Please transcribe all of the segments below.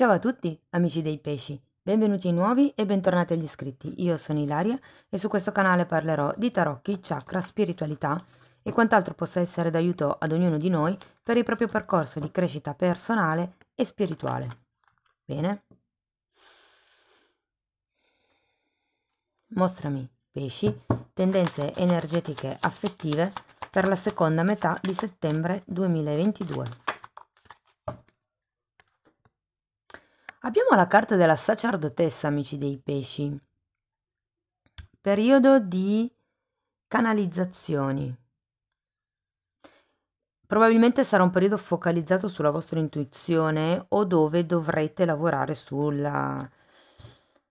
Ciao a tutti, amici dei pesci, benvenuti nuovi e bentornati agli iscritti. Io sono Ilaria e su questo canale parlerò di tarocchi, chakra, spiritualità e quant'altro possa essere d'aiuto ad ognuno di noi per il proprio percorso di crescita personale e spirituale. Bene? Mostrami, pesci, tendenze energetiche affettive per la seconda metà di settembre 2022. Abbiamo la carta della sacerdotessa, amici dei pesci. Periodo di canalizzazioni. Probabilmente sarà un periodo focalizzato sulla vostra intuizione o dove dovrete lavorare sulla,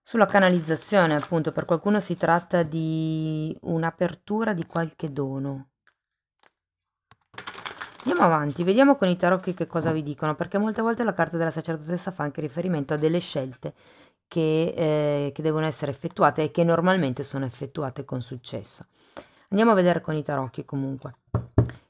sulla canalizzazione, appunto. Per qualcuno si tratta di un'apertura di qualche dono Andiamo avanti, vediamo con i tarocchi che cosa vi dicono, perché molte volte la carta della sacerdotessa fa anche riferimento a delle scelte che, eh, che devono essere effettuate e che normalmente sono effettuate con successo. Andiamo a vedere con i tarocchi comunque.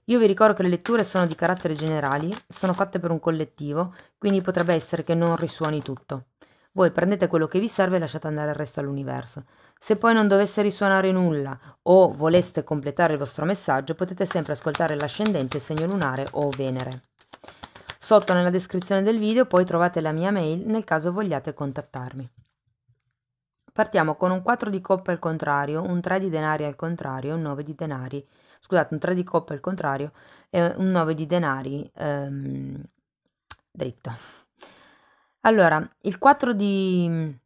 Io vi ricordo che le letture sono di carattere generali, sono fatte per un collettivo, quindi potrebbe essere che non risuoni tutto. Voi prendete quello che vi serve e lasciate andare il resto all'universo. Se poi non dovesse risuonare nulla o voleste completare il vostro messaggio, potete sempre ascoltare l'ascendente, segno lunare o Venere. Sotto nella descrizione del video poi trovate la mia mail nel caso vogliate contattarmi. Partiamo con un 4 di coppe al contrario, un 3 di denari al contrario, un 9 di denari, scusate, un 3 di coppe al contrario e un 9 di denari ehm, dritto. Allora, il 4 di mhmm,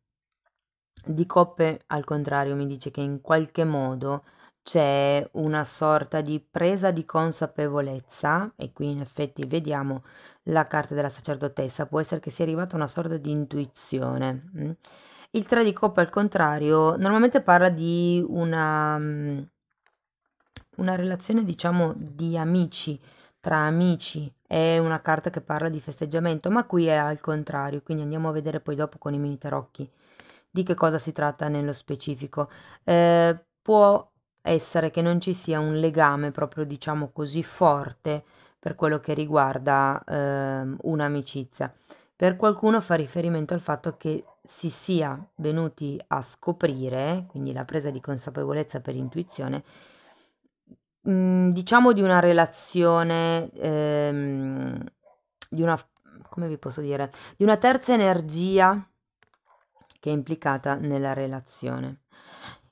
di coppe, al contrario, mi dice che in qualche modo c'è una sorta di presa di consapevolezza e qui in effetti vediamo la carta della sacerdotessa, può essere che sia arrivata una sorta di intuizione. Il 3 di coppe al contrario normalmente parla di una, mhmm, una relazione diciamo di amici, tra amici, è una carta che parla di festeggiamento, ma qui è al contrario, quindi andiamo a vedere poi dopo con i mini tarocchi di che cosa si tratta nello specifico. Eh, può essere che non ci sia un legame proprio diciamo così forte per quello che riguarda eh, un'amicizia. Per qualcuno fa riferimento al fatto che si sia venuti a scoprire, quindi la presa di consapevolezza per intuizione, Mhmm, diciamo di una relazione, ehm, di una come vi posso dire, di una terza energia che è implicata nella relazione.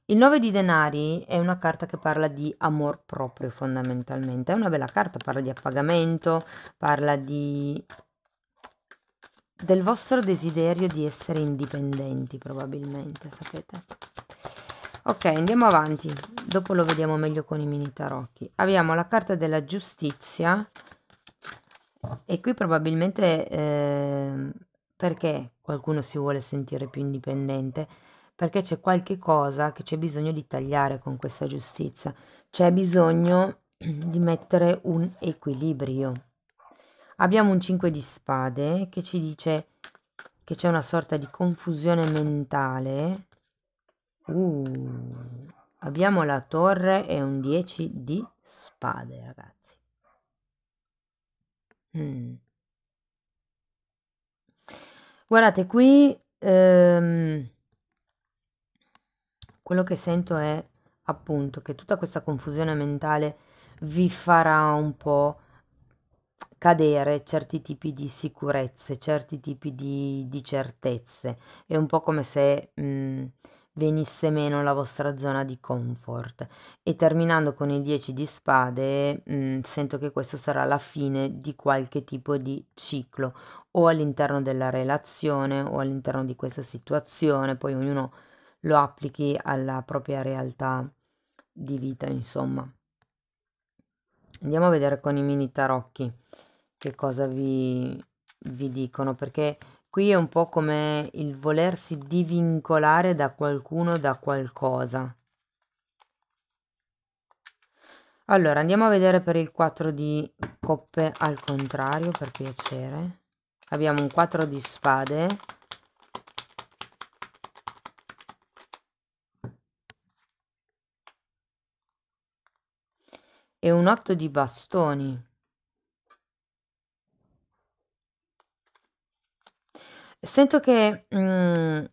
Il 9 di denari è una carta che parla di amor proprio fondamentalmente, è una bella carta, parla di appagamento, parla di del vostro desiderio di essere indipendenti probabilmente, sapete? ok andiamo avanti dopo lo vediamo meglio con i mini tarocchi abbiamo la carta della giustizia e qui probabilmente eh, perché qualcuno si vuole sentire più indipendente perché c'è qualche cosa che c'è bisogno di tagliare con questa giustizia c'è bisogno di mettere un equilibrio abbiamo un 5 di spade che ci dice che c'è una sorta di confusione mentale Uh, abbiamo la torre e un 10 di spade, ragazzi. Mm. Guardate, qui ehm, quello che sento è appunto che tutta questa confusione mentale vi farà un po' cadere certi tipi di sicurezze, certi tipi di, di certezze. È un po' come se... Mh, mm, venisse meno la vostra zona di comfort e terminando con i 10 di spade mh, mm, sento che questo sarà la fine di qualche tipo di ciclo o all'interno della relazione o all'interno di questa situazione poi ognuno lo applichi alla propria realtà di vita insomma andiamo a vedere con i mini tarocchi che cosa vi, vi dicono perché Qui è un po' come il volersi divincolare da qualcuno, da qualcosa. Allora, andiamo a vedere per il 4 di coppe al contrario, per piacere. Abbiamo un 4 di spade. E un 8 di bastoni. Sento che, mhmm,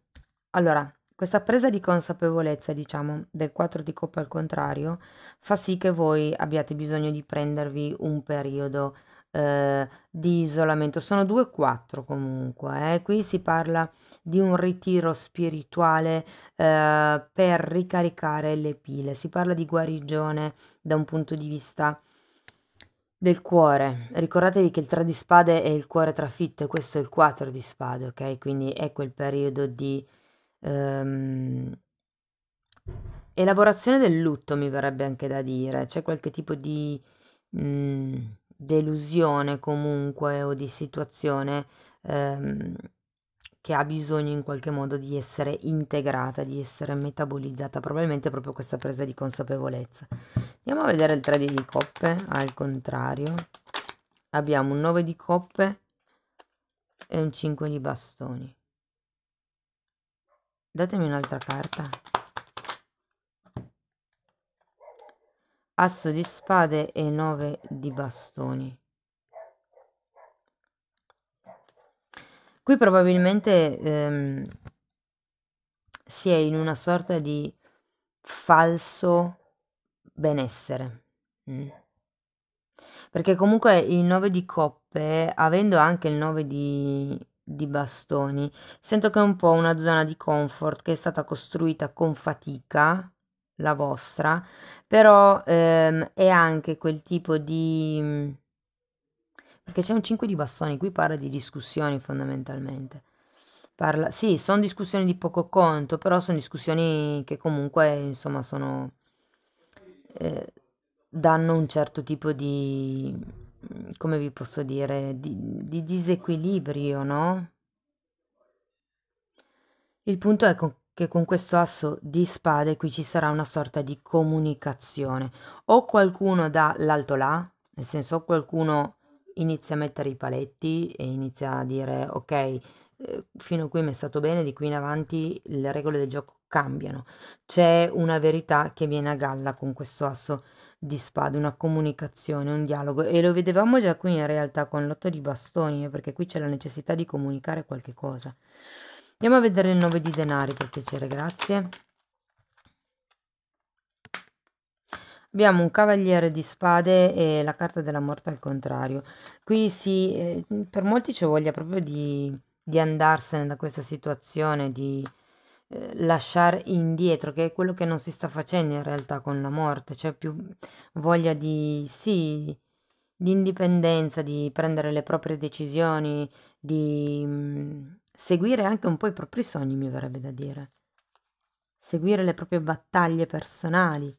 allora, questa presa di consapevolezza, diciamo, del 4 di coppa al contrario, fa sì che voi abbiate bisogno di prendervi un periodo, ehm, di isolamento. Sono due 4 comunque, eh, qui si parla di un ritiro spirituale, ehm, per ricaricare le pile. Si parla di guarigione da un punto di vista del cuore. Ricordatevi che il 3 di spade è il cuore trafitto e questo è il 4 di spade, ok? Quindi è quel periodo di ehm, elaborazione del lutto, mi verrebbe anche da dire. C'è qualche tipo di mh, mm, delusione comunque o di situazione ehm, che ha bisogno in qualche modo di essere integrata, di essere metabolizzata, probabilmente proprio questa presa di consapevolezza. Andiamo a vedere il 3 di coppe, al contrario. Abbiamo un 9 di coppe e un 5 di bastoni. Datemi un'altra carta. Asso di spade e 9 di bastoni. Qui probabilmente ehm, si è in una sorta di falso benessere. Mm. Perché comunque il 9 di coppe, avendo anche il 9 di, di bastoni, sento che è un po' una zona di comfort che è stata costruita con fatica, la vostra, però ehm, è anche quel tipo di perché c'è un 5 di bastoni, qui parla di discussioni fondamentalmente. Parla, sì, sono discussioni di poco conto, però sono discussioni che comunque, insomma, sono... Eh, danno un certo tipo di, mm, come vi posso dire, di, di disequilibrio, no? Il punto è con, che con questo asso di spade qui ci sarà una sorta di comunicazione. O qualcuno dà l'alto là, nel senso o qualcuno inizia a mettere i paletti e inizia a dire ok, eh, fino a qui mi è stato bene, di qui in avanti le regole del gioco cambiano. C'è una verità che viene a galla con questo asso di spade, una comunicazione, un dialogo e lo vedevamo già qui in realtà con l'otto di bastoni eh, perché qui c'è la necessità di comunicare qualche cosa. Andiamo a vedere il 9 di denari per piacere, grazie. Abbiamo un cavaliere di spade e la carta della morte al contrario. Qui si, eh, per molti c'è voglia proprio di, di, andarsene da questa situazione, di eh, lasciare indietro, che è quello che non si sta facendo in realtà con la morte. C'è più voglia di, sì, di indipendenza, di prendere le proprie decisioni, di mh, mm, seguire anche un po' i propri sogni, mi verrebbe da dire. Seguire le proprie battaglie personali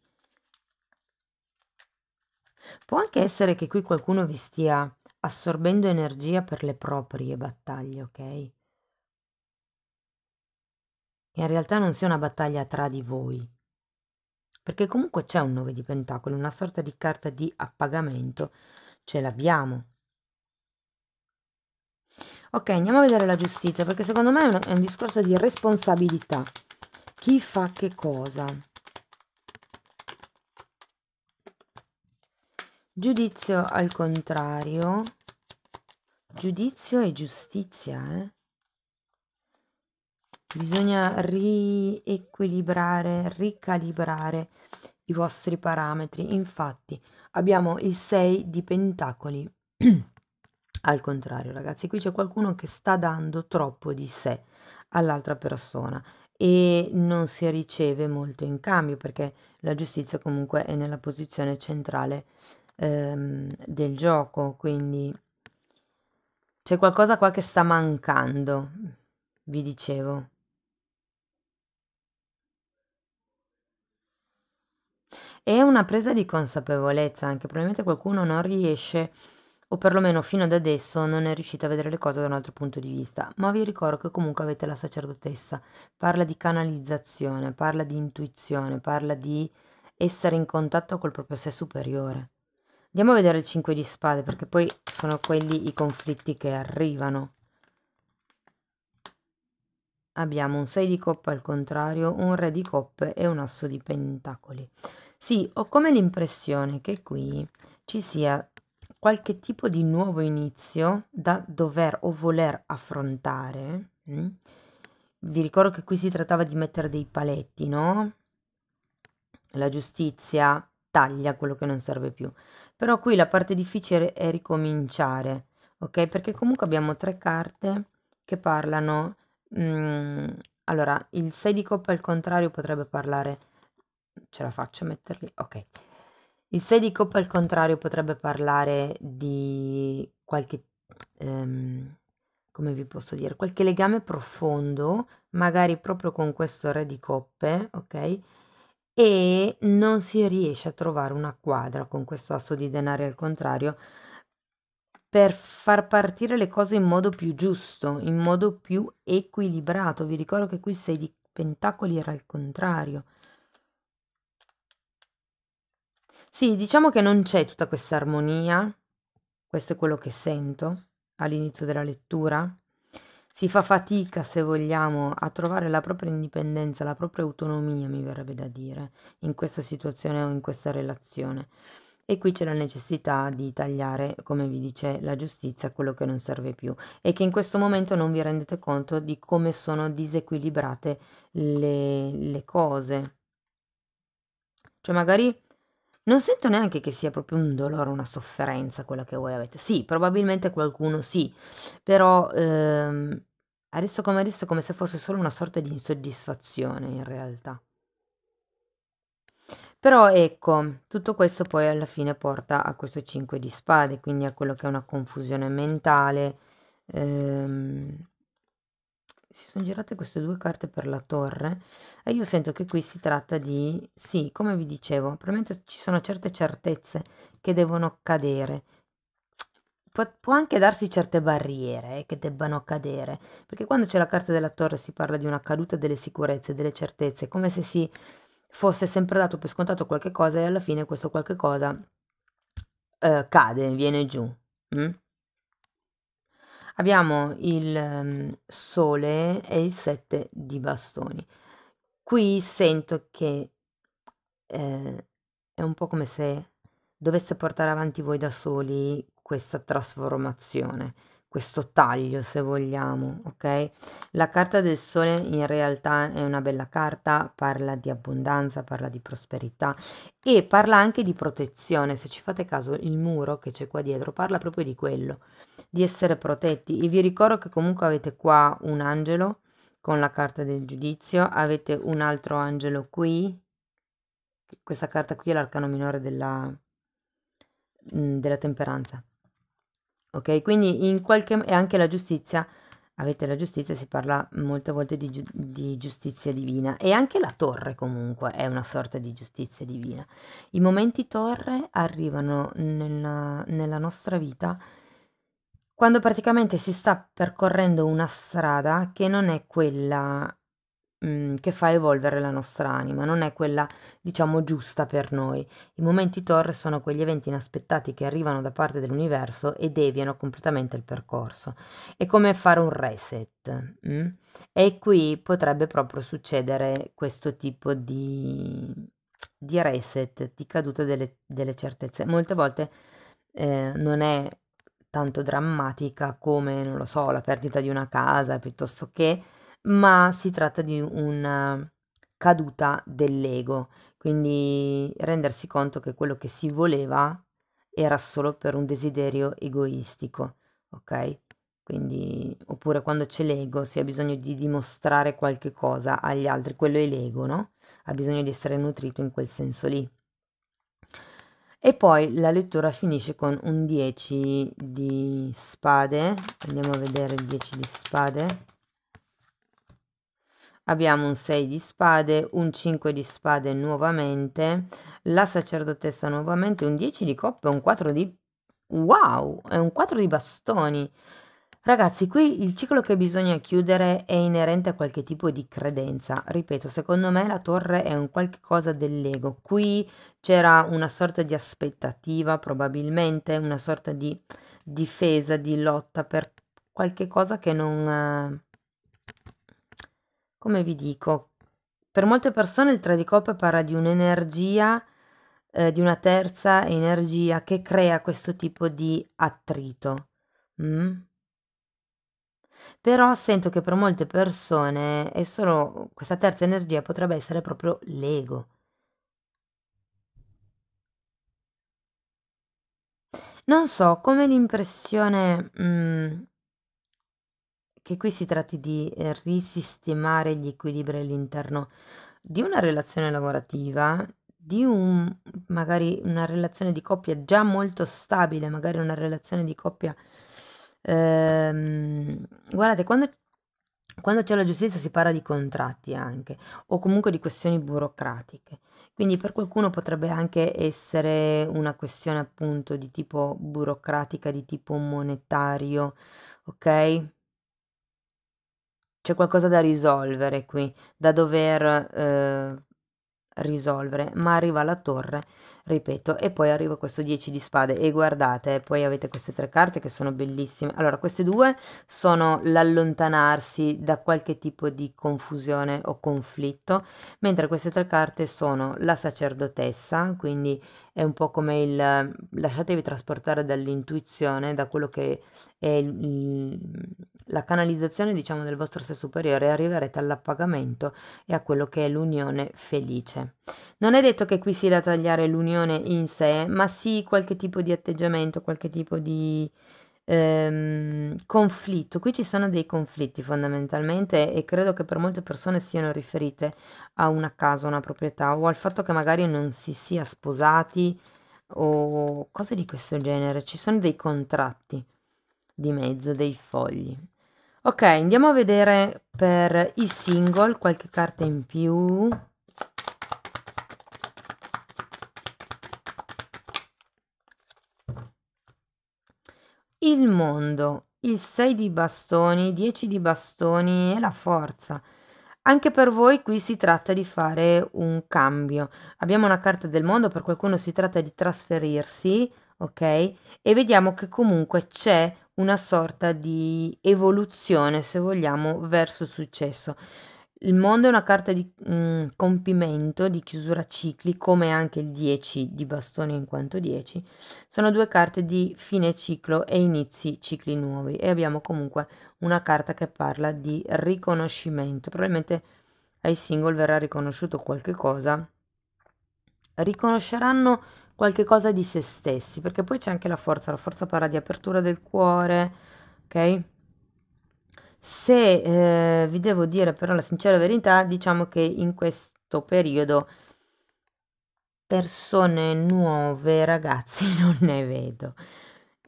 Può anche essere che qui qualcuno vi stia assorbendo energia per le proprie battaglie, ok? Che in realtà non sia una battaglia tra di voi, perché comunque c'è un 9 di pentacoli, una sorta di carta di appagamento, ce l'abbiamo. Ok, andiamo a vedere la giustizia, perché secondo me è un, è un discorso di responsabilità. Chi fa che cosa? Giudizio al contrario. Giudizio e giustizia, eh? Bisogna riequilibrare, ricalibrare i vostri parametri. Infatti, abbiamo il 6 di pentacoli. al contrario, ragazzi, qui c'è qualcuno che sta dando troppo di sé all'altra persona e non si riceve molto in cambio perché la giustizia comunque è nella posizione centrale ehm, del gioco, quindi c'è qualcosa qua che sta mancando, vi dicevo. È una presa di consapevolezza anche, probabilmente qualcuno non riesce o perlomeno fino ad adesso non è riuscito a vedere le cose da un altro punto di vista, ma vi ricordo che comunque avete la sacerdotessa, parla di canalizzazione, parla di intuizione, parla di essere in contatto col proprio sé superiore. Andiamo a vedere il 5 di spade perché poi sono quelli i conflitti che arrivano. Abbiamo un 6 di coppa al contrario, un re di coppe e un asso di pentacoli. Sì, ho come l'impressione che qui ci sia qualche tipo di nuovo inizio da dover o voler affrontare. Mm? Vi ricordo che qui si trattava di mettere dei paletti, no? La giustizia, taglia quello che non serve più. Però qui la parte difficile è ricominciare, ok? Perché comunque abbiamo tre carte che parlano... Mm, allora, il 6 di coppa al contrario potrebbe parlare... Ce la faccio a metterli? Ok. Il 6 di coppa al contrario potrebbe parlare di qualche... Ehm, come vi posso dire? Qualche legame profondo, magari proprio con questo re di coppe, ok? e non si riesce a trovare una quadra con questo asso di denari al contrario per far partire le cose in modo più giusto, in modo più equilibrato. Vi ricordo che qui il 6 di pentacoli era il contrario. Sì, diciamo che non c'è tutta questa armonia, questo è quello che sento all'inizio della lettura, si fa fatica, se vogliamo, a trovare la propria indipendenza, la propria autonomia, mi verrebbe da dire, in questa situazione o in questa relazione. E qui c'è la necessità di tagliare, come vi dice la giustizia, quello che non serve più e che in questo momento non vi rendete conto di come sono disequilibrate le, le cose. Cioè magari non sento neanche che sia proprio un dolore, una sofferenza quella che voi avete. Sì, probabilmente qualcuno sì, però ehm, adesso come adesso è come se fosse solo una sorta di insoddisfazione in realtà. Però ecco, tutto questo poi alla fine porta a questo 5 di spade, quindi a quello che è una confusione mentale, ehm, si sono girate queste due carte per la torre e io sento che qui si tratta di, sì, come vi dicevo, probabilmente ci sono certe certezze che devono cadere. Pu può anche darsi certe barriere eh, che debbano cadere, perché quando c'è la carta della torre si parla di una caduta delle sicurezze, delle certezze, come se si fosse sempre dato per scontato qualche cosa e alla fine questo qualche cosa eh, cade, viene giù. Mm? Abbiamo il ehm, Sole e il sette di bastoni. Qui sento che eh, è un po' come se doveste portare avanti voi da soli questa trasformazione, questo taglio se vogliamo, ok? La carta del sole in realtà è una bella carta, parla di abbondanza, parla di prosperità e parla anche di protezione, se ci fate caso il muro che c'è qua dietro parla proprio di quello, di essere protetti e vi ricordo che comunque avete qua un angelo con la carta del giudizio, avete un altro angelo qui, questa carta qui è l'arcano minore della, mm, della temperanza. Ok, quindi in qualche e anche la giustizia, avete la giustizia, si parla molte volte di, di, giustizia divina e anche la torre comunque è una sorta di giustizia divina. I momenti torre arrivano nella, nella nostra vita quando praticamente si sta percorrendo una strada che non è quella mh, mhmm, che fa evolvere la nostra anima, non è quella, diciamo, giusta per noi. I momenti torre sono quegli eventi inaspettati che arrivano da parte dell'universo e deviano completamente il percorso. È come fare un reset. Mh? E qui potrebbe proprio succedere questo tipo di, di reset, di caduta delle, delle certezze. Molte volte eh, non è tanto drammatica come, non lo so, la perdita di una casa piuttosto che, ma si tratta di una caduta dell'ego, quindi rendersi conto che quello che si voleva era solo per un desiderio egoistico, ok? Quindi, oppure quando c'è l'ego si ha bisogno di dimostrare qualche cosa agli altri, quello è l'ego, no? Ha bisogno di essere nutrito in quel senso lì e poi la lettura finisce con un 10 di spade andiamo a vedere il 10 di spade abbiamo un 6 di spade un 5 di spade nuovamente la sacerdotessa nuovamente un 10 di coppe un 4 di wow è un 4 di bastoni Ragazzi, qui il ciclo che bisogna chiudere è inerente a qualche tipo di credenza. Ripeto, secondo me la torre è un qualche cosa dell'ego. Qui c'era una sorta di aspettativa, probabilmente, una sorta di difesa, di lotta per qualche cosa che non... Eh, come vi dico? Per molte persone il 3 di coppe parla di un'energia, eh, di una terza energia che crea questo tipo di attrito. Mm? Però sento che per molte persone è solo questa terza energia potrebbe essere proprio l'ego. Non so, come l'impressione, mhmm, che qui si tratti di, eh, risistemare gli equilibri all'interno di una relazione lavorativa, di un magari una relazione di coppia già molto stabile, magari una relazione di coppia Ehm, guardate, quando, quando c'è la giustizia si parla di contratti anche, o comunque di questioni burocratiche. Quindi per qualcuno potrebbe anche essere una questione appunto di tipo burocratica, di tipo monetario, ok? C'è qualcosa da risolvere qui, da dover eh, risolvere, ma arriva la torre ripeto e poi arriva questo 10 di spade e guardate poi avete queste tre carte che sono bellissime allora queste due sono l'allontanarsi da qualche tipo di confusione o conflitto mentre queste tre carte sono la sacerdotessa quindi è un po' come il lasciatevi trasportare dall'intuizione, da quello che è il- la canalizzazione, diciamo, del vostro sé superiore e arriverete all'appagamento e a quello che è l'unione felice. Non è detto che qui sia da tagliare l'unione in sé, ma sì qualche tipo di atteggiamento, qualche tipo di ehm, conflitto. Qui ci sono dei conflitti fondamentalmente e credo che per molte persone siano riferite a una casa, una proprietà o al fatto che magari non si sia sposati o cose di questo genere. Ci sono dei contratti di mezzo, dei fogli. Ok, andiamo a vedere per i single qualche carta in più. Il mondo, il 6 di bastoni, 10 di bastoni e la forza. Anche per voi qui si tratta di fare un cambio. Abbiamo una carta del mondo, per qualcuno si tratta di trasferirsi, ok? E vediamo che comunque c'è una sorta di evoluzione, se vogliamo, verso il successo. Il mondo è una carta di mm, compimento, di chiusura cicli, come anche il 10 di bastoni in quanto 10. Sono due carte di fine ciclo e inizi cicli nuovi e abbiamo comunque una carta che parla di riconoscimento. Probabilmente ai single verrà riconosciuto qualche cosa. Riconosceranno qualche cosa di se stessi, perché poi c'è anche la forza, la forza parla di apertura del cuore, ok? Se eh, vi devo dire però la sincera verità, diciamo che in questo periodo persone nuove, ragazzi, non ne vedo.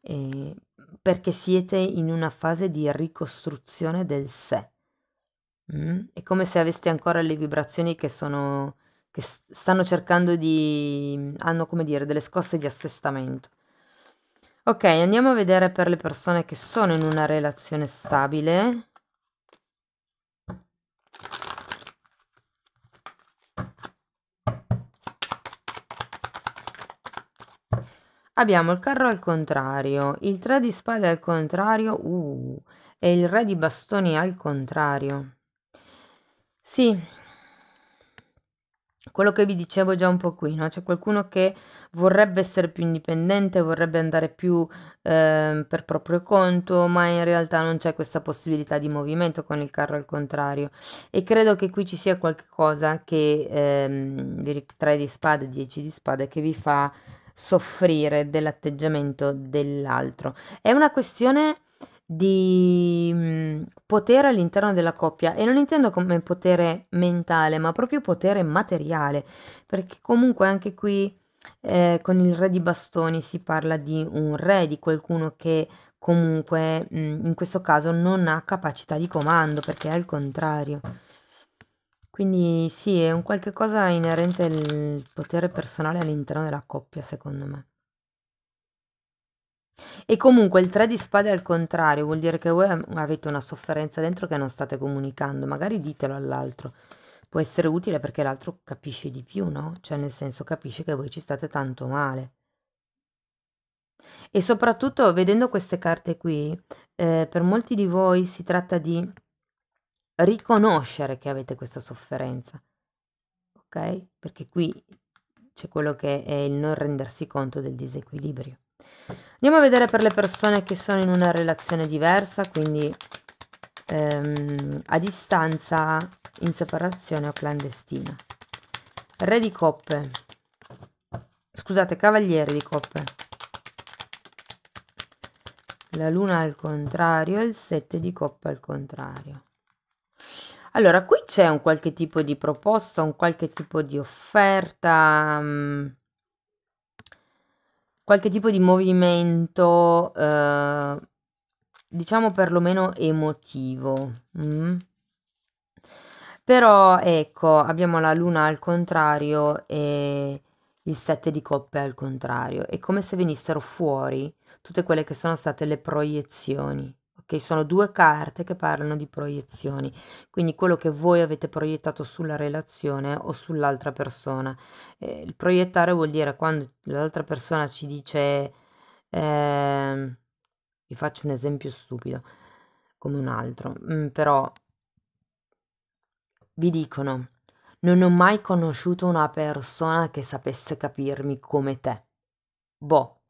Eh, perché siete in una fase di ricostruzione del sé. Mm? È come se aveste ancora le vibrazioni che sono che stanno cercando di hanno come dire delle scosse di assestamento. Ok, andiamo a vedere per le persone che sono in una relazione stabile. Abbiamo il carro al contrario, il tre di spade al contrario uh, e il re di bastoni al contrario. Sì, quello che vi dicevo già un po' qui, no? c'è qualcuno che vorrebbe essere più indipendente, vorrebbe andare più eh, per proprio conto, ma in realtà non c'è questa possibilità di movimento con il carro al contrario. E credo che qui ci sia qualcosa che ehm, vi ritrae di spade, 10 di spade, che vi fa soffrire dell'atteggiamento dell'altro. È una questione di mhmm, potere all'interno della coppia e non intendo come potere mentale, ma proprio potere materiale, perché comunque anche qui eh, con il re di bastoni si parla di un re, di qualcuno che comunque mh, mhmm, in questo caso non ha capacità di comando, perché è il contrario. Quindi sì, è un qualche cosa inerente al potere personale all'interno della coppia, secondo me. E comunque il 3 di spade al contrario vuol dire che voi avete una sofferenza dentro che non state comunicando, magari ditelo all'altro. Può essere utile perché l'altro capisce di più, no? Cioè nel senso capisce che voi ci state tanto male. E soprattutto vedendo queste carte qui, eh, per molti di voi si tratta di riconoscere che avete questa sofferenza. Ok? Perché qui c'è quello che è il non rendersi conto del disequilibrio. Andiamo a vedere per le persone che sono in una relazione diversa, quindi ehm, a distanza, in separazione o clandestina. Re di coppe. Scusate, cavaliere di coppe. La luna al contrario e il sette di coppe al contrario. Allora, qui c'è un qualche tipo di proposta, un qualche tipo di offerta. Mh, mm, qualche tipo di movimento, eh, diciamo perlomeno emotivo. Mm. Però ecco, abbiamo la luna al contrario e il sette di coppe al contrario. È come se venissero fuori tutte quelle che sono state le proiezioni che sono due carte che parlano di proiezioni, quindi quello che voi avete proiettato sulla relazione o sull'altra persona. Eh, il proiettare vuol dire quando l'altra persona ci dice, eh, vi faccio un esempio stupido, come un altro, mm, però vi dicono, non ho mai conosciuto una persona che sapesse capirmi come te. Boh,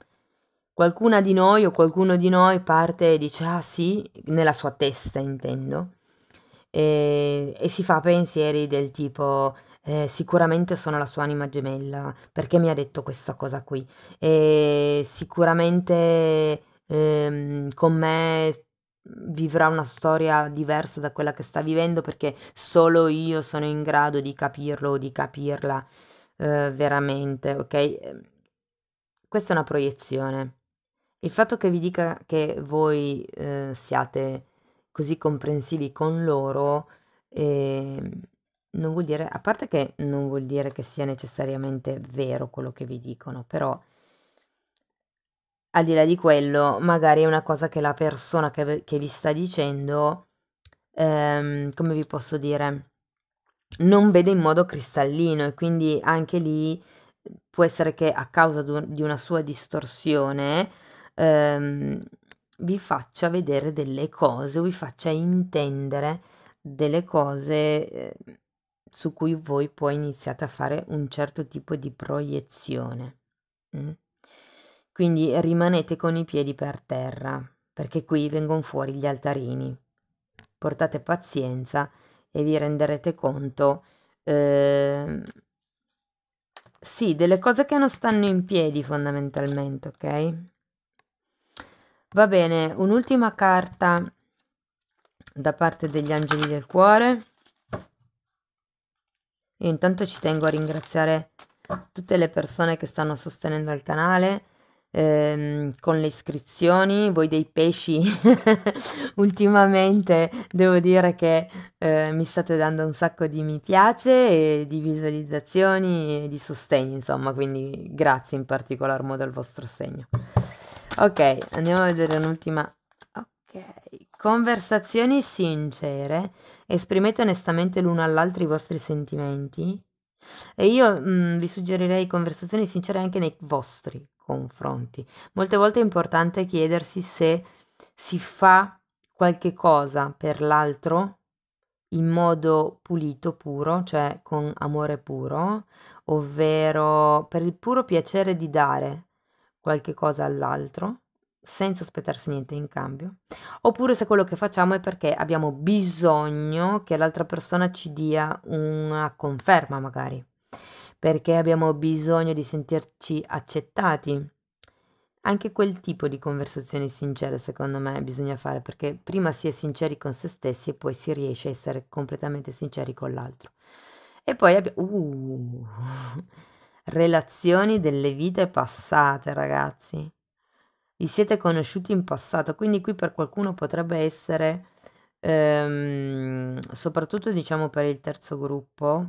qualcuna di noi o qualcuno di noi parte e dice ah sì, nella sua testa intendo, e, e si fa pensieri del tipo eh, sicuramente sono la sua anima gemella perché mi ha detto questa cosa qui, e sicuramente ehm, con me vivrà una storia diversa da quella che sta vivendo perché solo io sono in grado di capirlo o di capirla eh, veramente, ok? Ehm, questa è una proiezione. Il fatto che vi dica che voi eh, siate così comprensivi con loro eh, non vuol dire, a parte che non vuol dire che sia necessariamente vero quello che vi dicono, però al di là di quello, magari è una cosa che la persona che, che vi sta dicendo, ehm, come vi posso dire, non vede in modo cristallino e quindi anche lì eh, può essere che a causa di una sua distorsione ehm, vi faccia vedere delle cose vi faccia intendere delle cose eh, su cui voi poi iniziate a fare un certo tipo di proiezione. Mm? Quindi rimanete con i piedi per terra, perché qui vengono fuori gli altarini. Portate pazienza e vi renderete conto, eh, sì, delle cose che non stanno in piedi fondamentalmente, ok? Va bene, un'ultima carta da parte degli angeli del cuore. Io intanto ci tengo a ringraziare tutte le persone che stanno sostenendo il canale ehm, con le iscrizioni, voi dei pesci ultimamente devo dire che eh, mi state dando un sacco di mi piace e di visualizzazioni e di sostegno, insomma, quindi grazie in particolar modo al vostro segno. Ok, andiamo a vedere un'ultima. Ok. Conversazioni sincere. Esprimete onestamente l'uno all'altro i vostri sentimenti. E io mh, mm, vi suggerirei conversazioni sincere anche nei vostri confronti. Molte volte è importante chiedersi se si fa qualche cosa per l'altro in modo pulito, puro, cioè con amore puro, ovvero per il puro piacere di dare, qualche cosa all'altro senza aspettarsi niente in cambio, oppure se quello che facciamo è perché abbiamo bisogno che l'altra persona ci dia una conferma magari, perché abbiamo bisogno di sentirci accettati. Anche quel tipo di conversazioni sincere secondo me bisogna fare perché prima si è sinceri con se stessi e poi si riesce a essere completamente sinceri con l'altro. E poi abbiamo... Uh relazioni delle vite passate, ragazzi. Vi siete conosciuti in passato, quindi qui per qualcuno potrebbe essere, ehm, soprattutto diciamo per il terzo gruppo,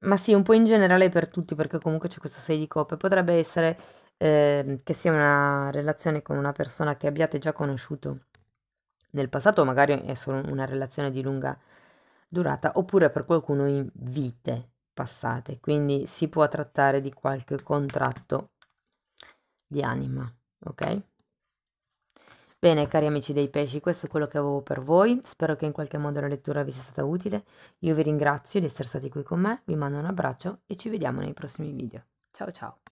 ma sì, un po' in generale per tutti, perché comunque c'è questo 6 di coppe, potrebbe essere eh, che sia una relazione con una persona che abbiate già conosciuto nel passato, magari è solo una relazione di lunga durata, oppure per qualcuno in vite passate, quindi si può trattare di qualche contratto di anima, ok? Bene, cari amici dei pesci, questo è quello che avevo per voi. Spero che in qualche modo la lettura vi sia stata utile. Io vi ringrazio di essere stati qui con me, vi mando un abbraccio e ci vediamo nei prossimi video. Ciao ciao!